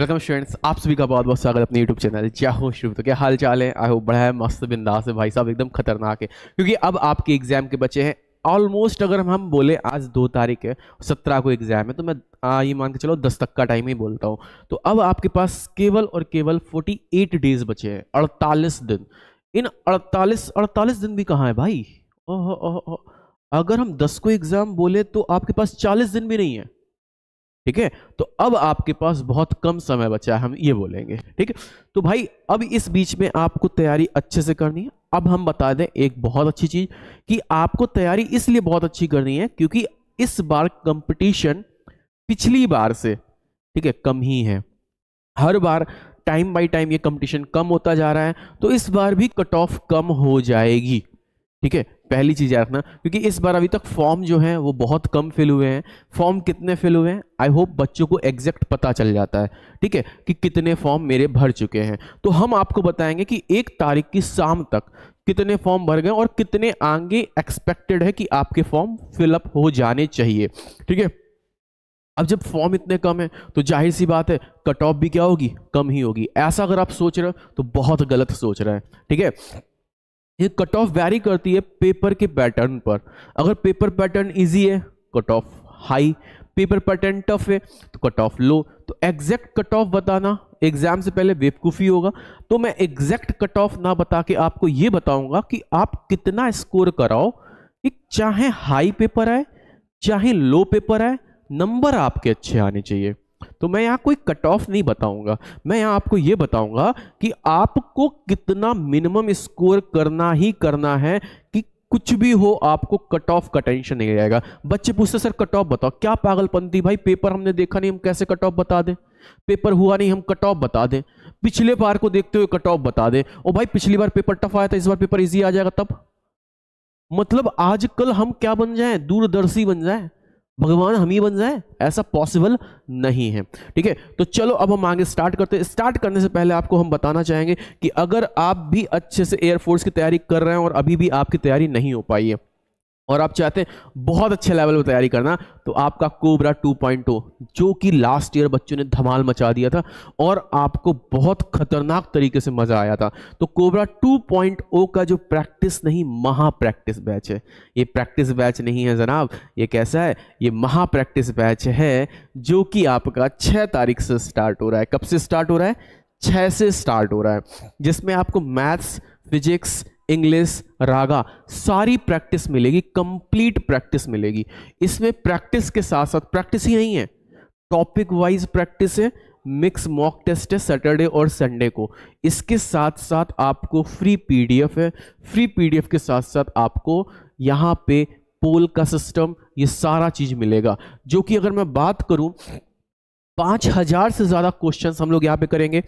Welcome students आप सभी का बहुत बहुत स्वागत अपने यूट्यूब चैनल चाहो शुरू तो क्या हाल चाल है आई हो बढ़ा है मस्त बिंदास है भाई साहब एकदम खतरनाक है क्योंकि अब आपके एग्जाम के बच्चे हैं ऑलमोस्ट अगर हम बोले आज दो तारीख है सत्रह को एग्जाम है तो मैं आ, ये मान के चलो दस तक का टाइम ही बोलता हूँ तो अब आपके पास केवल और केवल फोर्टी एट डेज बचे हैं अड़तालीस दिन इन अड़तालीस अड़तालीस दिन भी कहाँ है भाई ओह अगर हम दस को एग्ज़ाम बोले तो आपके पास चालीस दिन भी नहीं है ठीक है तो अब आपके पास बहुत कम समय बचा है हम ये बोलेंगे ठीक है तो भाई अब इस बीच में आपको तैयारी अच्छे से करनी है अब हम बता दें एक बहुत अच्छी चीज कि आपको तैयारी इसलिए बहुत अच्छी करनी है क्योंकि इस बार कंपटीशन पिछली बार से ठीक है कम ही है हर बार टाइम बाय टाइम ये कंपटीशन कम होता जा रहा है तो इस बार भी कट ऑफ कम हो जाएगी ठीक है पहली चीज़ रखना क्योंकि इस बार अभी तक फॉर्म जो है वो बहुत कम फिल हुए हैं फॉर्म कितने फिल हुए हैं आई होप बच्चों को एग्जैक्ट पता चल जाता है ठीक है कि कितने फॉर्म मेरे भर चुके हैं तो हम आपको बताएंगे कि एक तारीख की शाम तक कितने फॉर्म भर गए और कितने आगे एक्सपेक्टेड है कि आपके फॉर्म फिलअप हो जाने चाहिए ठीक है अब जब फॉर्म इतने कम है तो जाहिर सी बात है कट ऑफ भी क्या होगी कम ही होगी ऐसा अगर आप सोच रहे हो तो बहुत गलत सोच रहे हैं ठीक है थीके? ये कट ऑफ वैरी करती है पेपर के पैटर्न पर अगर पेपर पैटर्न इजी है cut off high paper pattern tough है तो कट ऑफ लो तो एग्जैक्ट कट ऑफ बताना एग्जाम से पहले बेवकूफ़ी होगा तो मैं एग्जैक्ट कट ऑफ ना बता के आपको ये बताऊंगा कि आप कितना स्कोर कराओ कि चाहे हाई पेपर आए चाहे लो पेपर आए नंबर आपके अच्छे आने चाहिए तो मैं यहाँ कोई कट ऑफ नहीं बताऊंगा मैं यहाँ आपको ये बताऊंगा कि आपको कितना मिनिमम स्कोर करना ही करना है कि कुछ भी हो आपको कट ऑफ का टेंशन नहीं रहेगा बच्चे पूछते सर कट ऑफ बताओ क्या पागलपंथी भाई पेपर हमने देखा नहीं हम कैसे कट ऑफ बता दें पेपर हुआ नहीं हम कट ऑफ बता दें पिछले बार को देखते हुए कट ऑफ बता दें और भाई पिछली बार पेपर टफ आया था इस बार पेपर ईजी आ जाएगा तब मतलब आजकल हम क्या बन जाए दूरदर्शी बन जाए भगवान हम ही बन जाए ऐसा पॉसिबल नहीं है ठीक है तो चलो अब हम आगे स्टार्ट करते हैं स्टार्ट करने से पहले आपको हम बताना चाहेंगे कि अगर आप भी अच्छे से एयरफोर्स की तैयारी कर रहे हैं और अभी भी आपकी तैयारी नहीं हो पाई है और आप चाहते हैं बहुत अच्छे लेवल में तैयारी करना तो आपका कोबरा 2.0 जो कि लास्ट ईयर बच्चों ने धमाल मचा दिया था और आपको बहुत खतरनाक तरीके से मज़ा आया था तो कोबरा 2.0 का जो प्रैक्टिस नहीं महा प्रैक्टिस बैच है ये प्रैक्टिस बैच नहीं है जनाब ये कैसा है ये महा प्रैक्टिस बैच है जो कि आपका छः तारीख से स्टार्ट हो रहा है कब से स्टार्ट हो रहा है छः से स्टार्ट हो रहा है जिसमें आपको मैथ्स फिजिक्स इंग्लिश रागा सारी प्रैक्टिस मिलेगी कंप्लीट प्रैक्टिस मिलेगी इसमें प्रैक्टिस के साथ साथ प्रैक्टिस ही नहीं है टॉपिक वाइज प्रैक्टिस है मिक्स मॉक टेस्ट है सैटरडे और संडे को इसके साथ साथ आपको फ्री पीडीएफ है फ्री पीडीएफ के साथ साथ आपको यहाँ पे पोल का सिस्टम ये सारा चीज़ मिलेगा जो कि अगर मैं बात करूँ पाँच हजार से ज़्यादा क्वेश्चन हम लोग यहाँ पे करेंगे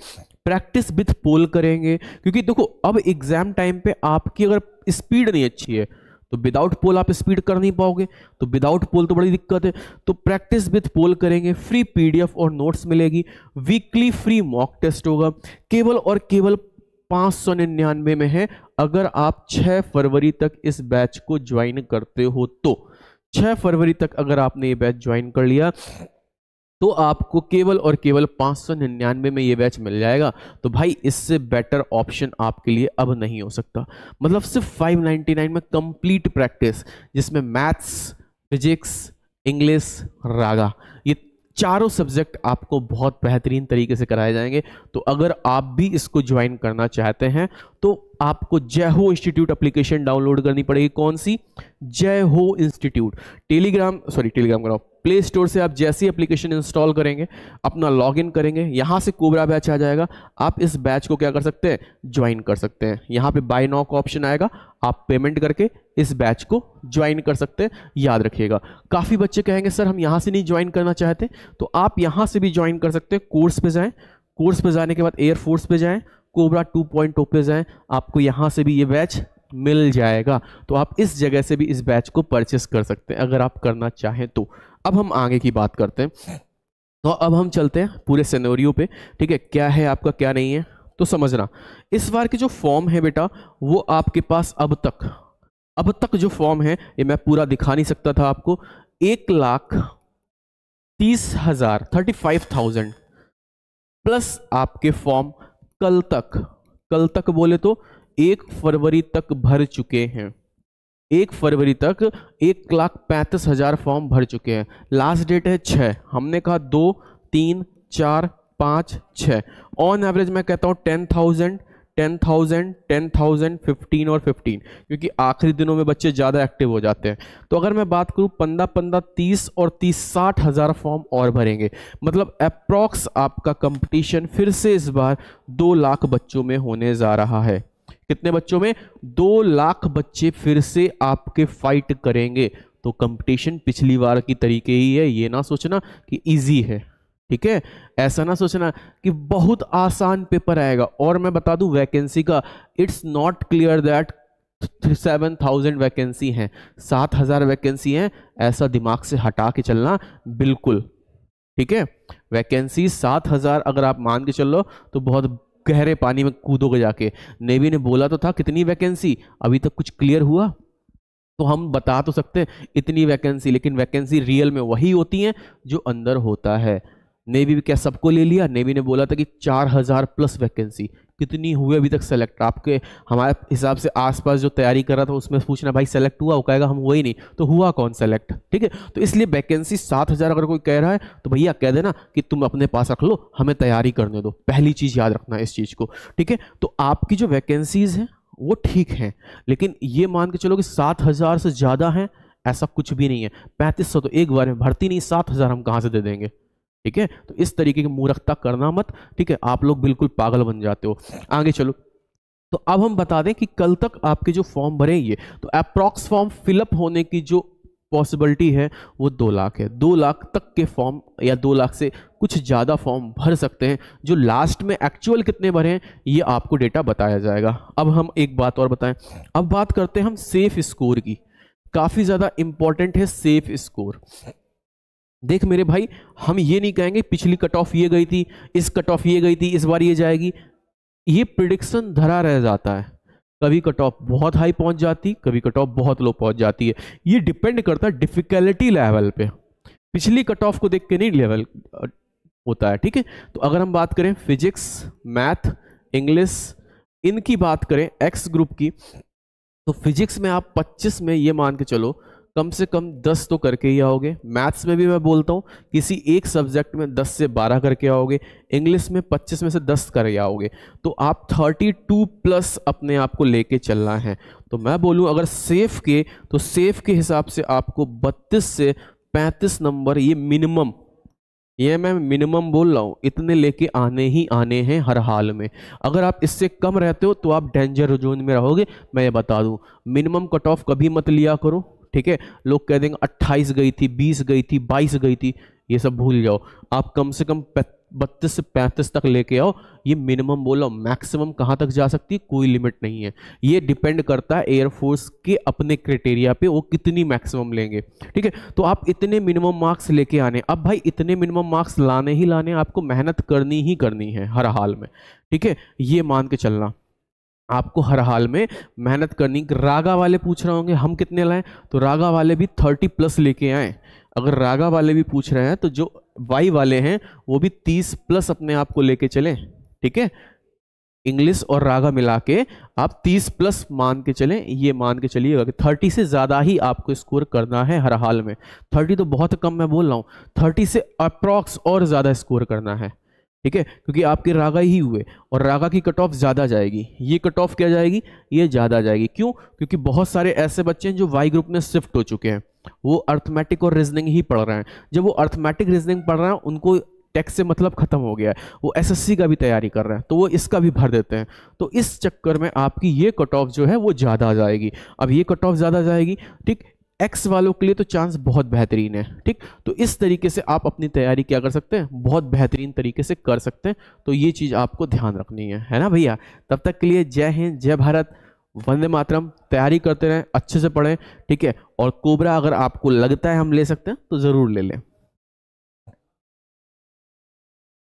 प्रैक्टिस विथ पोल करेंगे क्योंकि देखो अब एग्जाम टाइम पे आपकी अगर स्पीड नहीं अच्छी है तो विदाउट पोल आप स्पीड कर नहीं पाओगे तो विदाउट पोल तो बड़ी दिक्कत है तो प्रैक्टिस विथ पोल करेंगे फ्री पीडीएफ और नोट्स मिलेगी वीकली फ्री मॉक टेस्ट होगा केवल और केवल पाँच सौ निन्यानवे में है अगर आप छह फरवरी तक इस बैच को ज्वाइन करते हो तो 6 फरवरी तक अगर आपने ये बैच ज्वाइन कर लिया तो आपको केवल और केवल पांच सौ निन्यानवे में ये बैच मिल जाएगा तो भाई इससे बेटर ऑप्शन आपके लिए अब नहीं हो सकता मतलब सिर्फ 599 में कंप्लीट प्रैक्टिस जिसमें मैथ्स फिजिक्स इंग्लिश रागा ये चारों सब्जेक्ट आपको बहुत बेहतरीन तरीके से कराए जाएंगे तो अगर आप भी इसको ज्वाइन करना चाहते हैं तो आपको जय हो इंस्टीट्यूट एप्लीकेशन डाउनलोड करनी पड़ेगी कौन सी जय हो इंस्टीट्यूट टेलीग्राम सॉरी टेलीग्राम कराओ प्ले स्टोर से आप जैसी एप्लीकेशन इंस्टॉल करेंगे अपना लॉगिन करेंगे यहाँ से कोबरा बैच आ जाएगा आप इस बैच को क्या कर सकते हैं ज्वाइन कर सकते हैं यहाँ पे बाय नाउ का ऑप्शन आएगा आप पेमेंट करके इस बैच को ज्वाइन कर सकते हैं याद रखिएगा काफ़ी बच्चे कहेंगे सर हम यहाँ से नहीं ज्वाइन करना चाहते तो आप यहाँ से भी ज्वाइन कर सकते हैं कोर्स पर जाएँ कोर्स पर जाने के बाद एयरफोर्स पर जाएँ कोबरा टू पॉइंट ओपे जाएं आपको यहाँ से भी ये बैच मिल जाएगा तो आप इस जगह से भी इस बैच को परचेस कर सकते हैं अगर आप करना चाहें तो अब हम आगे की बात करते हैं तो अब हम चलते हैं पूरे सेनोरियो पे ठीक है क्या है आपका क्या नहीं है तो समझना इस बार के जो फॉर्म है बेटा वो आपके पास अब तक अब तक जो फॉर्म है ये मैं पूरा दिखा नहीं सकता था आपको एक लाख तीस हजार थर्टी फाइव थाउजेंड प्लस आपके फॉर्म कल तक कल तक बोले तो एक फरवरी तक भर चुके हैं एक फरवरी तक एक लाख पैंतीस हजार फॉर्म भर चुके हैं लास्ट डेट है छः हमने कहा दो तीन चार पाँच छः ऑन एवरेज मैं कहता हूँ ten thousand ten thousand ten thousand fifteen और फिफ्टीन क्योंकि आखिरी दिनों में बच्चे ज़्यादा एक्टिव हो जाते हैं तो अगर मैं बात करूँ पंद्रह पंद्रह तीस और तीस साठ हज़ार फॉर्म और भरेंगे मतलब अप्रॉक्स आपका कंपटीशन फिर से इस बार दो लाख बच्चों में होने जा रहा है कितने बच्चों में दो लाख बच्चे फिर से आपके फाइट करेंगे तो कंपटीशन पिछली बार की तरीके ही है ये ना सोचना कि इजी है ठीक है ऐसा ना सोचना कि बहुत आसान पेपर आएगा और मैं बता दूं वैकेंसी का it's not clear that seven thousand vacancy हैं सात हजार वैकेंसी हैं ऐसा दिमाग से हटा के चलना बिल्कुल ठीक है वैकेंसी सात हजार अगर आप मान के चलो तो बहुत गहरे पानी में कूदोगे जाके नेवी ने बोला तो था कितनी वैकेंसी अभी तक कुछ क्लियर हुआ तो हम बता तो सकते हैं इतनी वैकेंसी लेकिन वैकेंसी रियल में वही होती हैं जो अंदर होता है नेवी भी क्या सबको ले लिया नेवी ने बोला था कि चार हजार प्लस वैकेंसी कितनी हुई अभी तक सेलेक्ट आपके हमारे हिसाब से आसपास जो तैयारी कर रहा था उसमें पूछना भाई सेलेक्ट हुआ वो कहेगा हम हुआ ही नहीं तो हुआ कौन सेलेक्ट ठीक है तो इसलिए वैकेंसी सात हज़ार अगर कोई कह रहा है तो भैया कह देना कि तुम अपने पास रख लो हमें तैयारी करने दो पहली चीज़ याद रखना इस चीज़ को ठीक है तो आपकी जो वैकेंसीज़ हैं वो ठीक हैं लेकिन ये मान के चलो कि सात हज़ार से ज़्यादा हैं ऐसा कुछ भी नहीं है पैंतीस सौ तो एक बार में भर्ती नहीं सात हज़ार हम कहाँ से दे देंगे ठीक है तो इस तरीके की मूर्खता करना मत ठीक है आप लोग बिल्कुल पागल बन जाते हो आगे चलो तो अब हम बता दें कि कल तक आपके जो फॉर्म भरे ये तो अप्रॉक्स फॉर्म फिलअप होने की जो पॉसिबिलिटी है वो दो लाख है दो लाख तक के फॉर्म या दो लाख से कुछ ज़्यादा फॉर्म भर सकते हैं जो लास्ट में एक्चुअल कितने भरे हैं ये आपको डेटा बताया जाएगा अब हम एक बात और बताएं अब बात करते हैं हम सेफ स्कोर की काफ़ी ज़्यादा इम्पॉर्टेंट है सेफ स्कोर देख मेरे भाई हम ये नहीं कहेंगे पिछली कट ऑफ ये गई थी इस कट ऑफ ये गई थी इस बार ये जाएगी ये प्रिडिक्शन धरा रह जाता है कभी कट ऑफ बहुत हाई पहुंच जाती कभी कट ऑफ बहुत लो पहुंच जाती है ये डिपेंड करता है डिफिकल्टी लेवल पे पिछली कट ऑफ को देख के नहीं लेवल होता है ठीक है तो अगर हम बात करें फिजिक्स मैथ इंग्लिश इनकी बात करें एक्स ग्रुप की तो फिजिक्स में आप 25 में ये मान के चलो कम से कम दस तो करके ही आओगे मैथ्स में भी मैं बोलता हूँ किसी एक सब्जेक्ट में दस से बारह करके आओगे इंग्लिश में पच्चीस में से दस करके आओगे तो आप थर्टी टू प्लस अपने आप को लेके चलना है तो मैं बोलूँ अगर सेफ के तो सेफ के हिसाब से आपको बत्तीस से पैंतीस नंबर ये मिनिमम ये मैं मिनिमम बोल रहा हूँ इतने लेके आने ही आने हैं हर हाल में अगर आप इससे कम रहते हो तो आप डेंजर जोन में रहोगे मैं ये बता दूँ मिनिमम कट ऑफ कभी मत लिया करो ठीक है लोग कह देंगे अट्ठाईस गई थी बीस गई थी बाईस गई थी ये सब भूल जाओ आप कम से कम बत्तीस से पैंतीस तक लेके आओ ये मिनिमम बोला मैक्सिमम कहाँ तक जा सकती है कोई लिमिट नहीं है ये डिपेंड करता है एयरफोर्स के अपने क्राइटेरिया पे वो कितनी मैक्सिमम लेंगे ठीक है तो आप इतने मिनिमम मार्क्स लेके आने अब भाई इतने मिनिमम मार्क्स लाने ही लाने आपको मेहनत करनी ही करनी है हर हाल में ठीक है ये मान के चलना आपको हर हाल में मेहनत करनी रागा वाले पूछ रहे होंगे हम कितने लाएं तो रागा वाले भी थर्टी प्लस लेके आए अगर रागा वाले भी पूछ रहे हैं तो जो वाई वाले हैं वो भी तीस प्लस अपने आप को लेके चलें ठीक है इंग्लिश और रागा मिला के आप 30 प्लस मान के चलें ये मान के चलिएगा कि 30 से ज़्यादा ही आपको स्कोर करना है हर हाल में 30 तो बहुत कम मैं बोल रहा हूँ 30 से अप्रॉक्स और ज़्यादा स्कोर करना है ठीक है क्योंकि आपके रागा ही हुए और रागा की कट ऑफ ज़्यादा जाएगी ये कट ऑफ क्या जाएगी ये ज़्यादा जाएगी क्यों क्योंकि बहुत सारे ऐसे बच्चे हैं जो वाई ग्रुप में शिफ्ट हो चुके हैं वो अर्थमेटिक और रीजनिंग ही पढ़ रहे हैं जब वो अर्थमेटिक रीजनिंग पढ़ रहे हैं उनको टैक्स से मतलब ख़त्म हो गया है वो एसएससी का भी तैयारी कर रहे हैं तो वो इसका भी भर देते हैं तो इस चक्कर में आपकी ये कट ऑफ जो है वो ज़्यादा आ जाएगी अब ये कट ऑफ ज़्यादा जाएगी ठीक एक्स वालों के लिए तो चांस बहुत बेहतरीन है ठीक तो इस तरीके से आप अपनी तैयारी क्या कर सकते हैं बहुत बेहतरीन तरीके से कर सकते हैं तो ये चीज़ आपको ध्यान रखनी है है ना भैया तब तक के लिए जय हिंद जय भारत वंदे मातरम तैयारी करते रहें अच्छे से पढ़ें ठीक है और कोबरा अगर आपको लगता है हम ले सकते हैं तो ज़रूर ले लें